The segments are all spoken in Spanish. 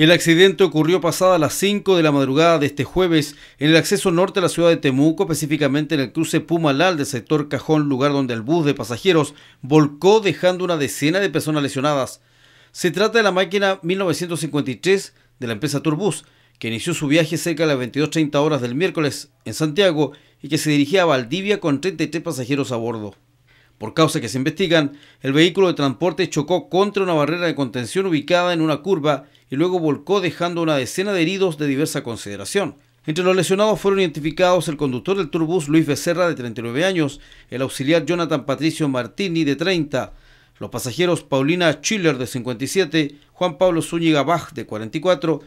El accidente ocurrió pasada las 5 de la madrugada de este jueves en el acceso norte a la ciudad de Temuco, específicamente en el cruce Pumalal del sector Cajón, lugar donde el bus de pasajeros volcó dejando una decena de personas lesionadas. Se trata de la máquina 1953 de la empresa Turbus, que inició su viaje cerca de las 22.30 horas del miércoles en Santiago y que se dirigía a Valdivia con 33 pasajeros a bordo. Por causa que se investigan, el vehículo de transporte chocó contra una barrera de contención ubicada en una curva y luego volcó dejando una decena de heridos de diversa consideración. Entre los lesionados fueron identificados el conductor del turbus Luis Becerra de 39 años, el auxiliar Jonathan Patricio Martini de 30, los pasajeros Paulina Schiller de 57, Juan Pablo Zúñiga Bach de 44,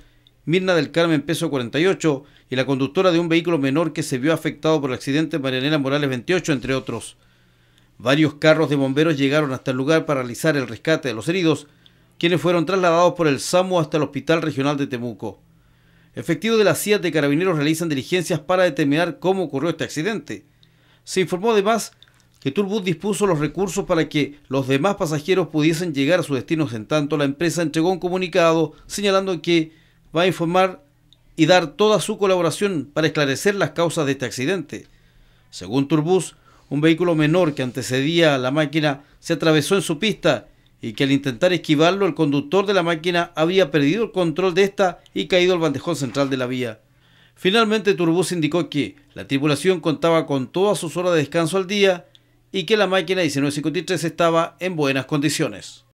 Mirna del Carmen Peso 48 y la conductora de un vehículo menor que se vio afectado por el accidente Marianela Morales 28, entre otros. Varios carros de bomberos llegaron hasta el lugar para realizar el rescate de los heridos, quienes fueron trasladados por el SAMU hasta el Hospital Regional de Temuco. Efectivos de la CIA de Carabineros realizan diligencias para determinar cómo ocurrió este accidente. Se informó además que Turbus dispuso los recursos para que los demás pasajeros pudiesen llegar a sus destinos. En tanto, la empresa entregó un comunicado señalando que va a informar y dar toda su colaboración para esclarecer las causas de este accidente. Según Turbus, un vehículo menor que antecedía a la máquina se atravesó en su pista y que al intentar esquivarlo el conductor de la máquina había perdido el control de esta y caído al bandejón central de la vía. Finalmente Turbus indicó que la tripulación contaba con todas sus horas de descanso al día y que la máquina 1953 estaba en buenas condiciones.